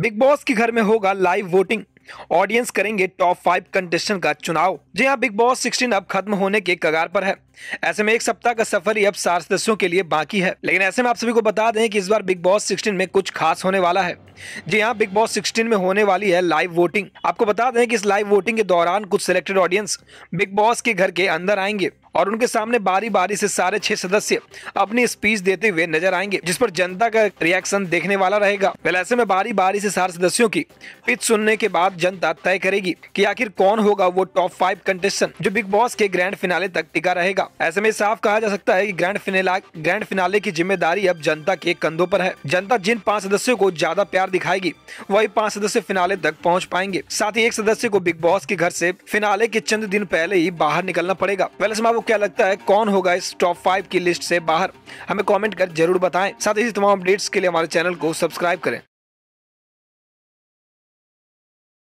big Boss के घर में होगा लाइव वोटिंग ऑडियंस करेंगे टॉप फाइव कंटेस्टेंट का चुनाव जी हाँ बिग बॉस 16 अब खत्म होने के कगार पर है ऐसे में एक सप्ताह का सफर ही अब सार सदस्यों के लिए बाकी है लेकिन ऐसे में आप सभी को बता दें कि इस बार बिग बॉस 16 में कुछ खास होने वाला है जी हाँ बिग बॉस 16 में होने वाली है लाइव वोटिंग आपको बता दें कि इस लाइव वोटिंग के दौरान कुछ सिलेक्टेड ऑडियंस बिग बॉस के घर के अंदर आएंगे और उनके सामने बारी बारी से सारे छह सदस्य अपनी स्पीच देते हुए नजर आएंगे जिस पर जनता का रिएक्शन देखने वाला रहेगा वेल ऐसे में बारी बारी से सारे सदस्यों की पिच सुनने के बाद जनता तय करेगी कि आखिर कौन होगा वो टॉप फाइव कंटेस्टेंट जो बिग बॉस के ग्रैंड फिनाले तक टिका रहेगा ऐसे में साफ कहा जा सकता है की ग्रैंड फिनेला ग्रैंड फिनाले की जिम्मेदारी अब जनता के कंधों पर है जनता जिन पांच सदस्यों को ज्यादा प्यार दिखाएगी वही पांच सदस्य फिनाले तक पहुँच पाएंगे साथ ही एक सदस्य को बिग बॉस के घर ऐसी फिनाले के चंद दिन पहले ही बाहर निकलना पड़ेगा वेल आपको क्या लगता है कौन होगा इस टॉप फाइव की लिस्ट से बाहर हमें कॉमेंट कर जरूर बताएं साथ ही तमाम अपडेट्स के लिए हमारे चैनल को सब्सक्राइब करें